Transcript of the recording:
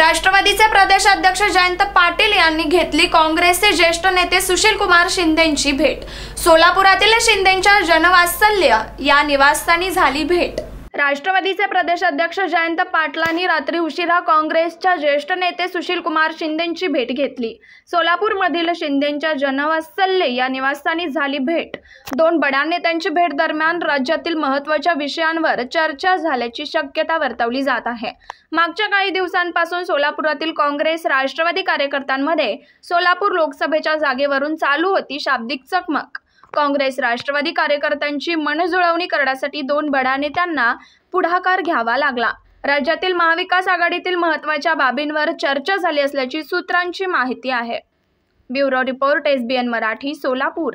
राष्ट्रवादीचे प्रदेशाध्यक्ष जयंत पाटील यांनी घेतली काँग्रेसचे ज्येष्ठ नेते सुशील कुमार शिंदेची भेट सोलापुरातील शिंदेच्या जनवात्सल्य या निवासस्थानी झाली भेट राष्ट्रवादीचे प्रदेशाध्यक्ष जयंत पाटलांनी रात्री उशिरा काँग्रेसच्या ज्येष्ठ नेते सुशीलकुमार शिंदेंची भेट घेतली सोलापूरमधील शिंदेंच्या जनवासल्ले या निवासस्थानी झाली भेट दोन बड्या नेत्यांची भेट दरम्यान राज्यातील महत्त्वाच्या विषयांवर चर्चा झाल्याची शक्यता वर्तवली जात आहे मागच्या काही दिवसांपासून सोलापुरातील काँग्रेस राष्ट्रवादी कार्यकर्त्यांमध्ये सोलापूर लोकसभेच्या जागेवरून चालू होती शाब्दिक चकमक काँग्रेस राष्ट्रवादी कार्यकर्त्यांची मनजुळवणी करण्यासाठी दोन बडा नेत्यांना पुढाकार घ्यावा लागला राज्यातील महाविकास आघाडीतील महत्वाच्या बाबींवर चर्चा झाली असल्याची सूत्रांची माहिती आहे bureau report SBN Marathi Solapur